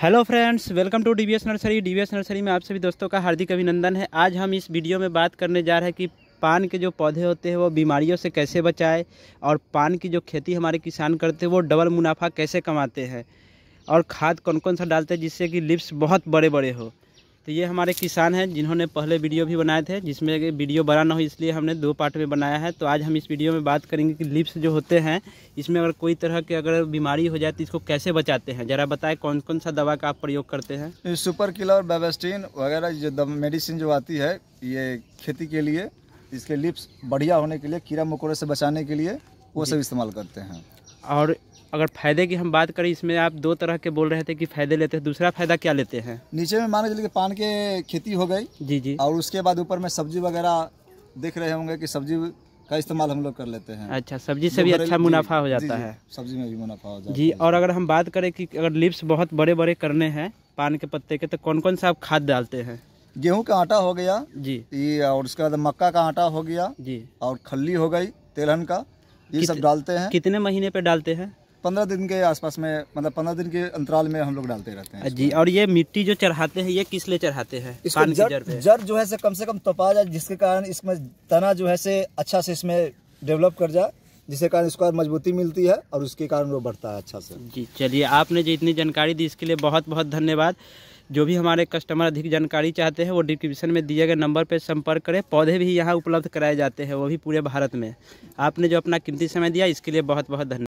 hello friends welcome to DVS nursery DVS nursery में आप सभी दोस्तों का हार्दिक अभिनंदन है आज हम इस वीडियो में बात करने जा रहे हैं कि पान के जो पौधे होते हैं वो बीमारियों से कैसे बचाए और पान की जो खेती हमारे किसान करते हैं वो डबल मुनाफा कैसे कमाते हैं और खाद कौन कौन सा डालते हैं जिससे कि लिप्स बहुत बड़े बड़े हो तो ये हमारे किसान हैं जिन्होंने पहले वीडियो भी बनाए थे जिसमें वीडियो बड़ा ना हो इसलिए हमने दो पार्ट में बनाया है तो आज हम इस वीडियो में बात करेंगे कि लिप्स जो होते हैं इसमें अगर कोई तरह के अगर बीमारी हो जाए तो इसको कैसे बचाते हैं ज़रा बताएं कौन कौन सा दवा का आप प्रयोग करते हैं सुपर किलर बेबेस्टीन वगैरह जो मेडिसिन जो आती है ये खेती के लिए इसके लिप्स बढ़िया होने के लिए कीड़ा मकोड़े से बचाने के लिए वो सब इस्तेमाल करते हैं और अगर फायदे की हम बात करें इसमें आप दो तरह के बोल रहे थे कि फायदे लेते हैं दूसरा फायदा क्या लेते हैं नीचे में मान के पान के खेती हो गई जी जी और उसके बाद ऊपर में सब्जी वगैरह देख रहे होंगे कि सब्जी का इस्तेमाल हम लोग कर लेते हैं अच्छा सब्जी से भी अच्छा मुनाफा हो जाता है सब्जी में भी मुनाफा हो जाता है जी और अगर हम बात करें कि अगर लिप्स बहुत बड़े बड़े करने हैं पान के पत्ते के तो कौन कौन सा आप खाद डालते हैं गेहूं का आटा हो गया जी ये और उसके बाद मक्का का आटा हो गया जी और खल्ली हो गई तेलहन का ये सब डालते हैं कितने महीने पे डालते हैं पंद्रह दिन के आसपास में मतलब पंद्रह दिन के अंतराल में हम लोग डालते रहते हैं जी और ये मिट्टी जो चढ़ाते हैं ये किस लिए चढ़ाते हैं जड़ जर जो है से कम से कम तपा जाए जिसके कारण इसमें तना जो है से अच्छा से इसमें डेवलप कर जाए जिसके कारण इसको मजबूती मिलती है और उसके कारण वो बढ़ता है अच्छा से जी चलिए आपने जो इतनी जानकारी दी इसके लिए बहुत बहुत धन्यवाद जो भी हमारे कस्टमर अधिक जानकारी चाहते हैं वो डिस्क्रिप्शन में दिए गए नंबर पर संपर्क करें पौधे भी यहाँ उपलब्ध कराए जाते हैं वो भी पूरे भारत में आपने जो अपना कीमती समय दिया इसके लिए बहुत बहुत धन्यवाद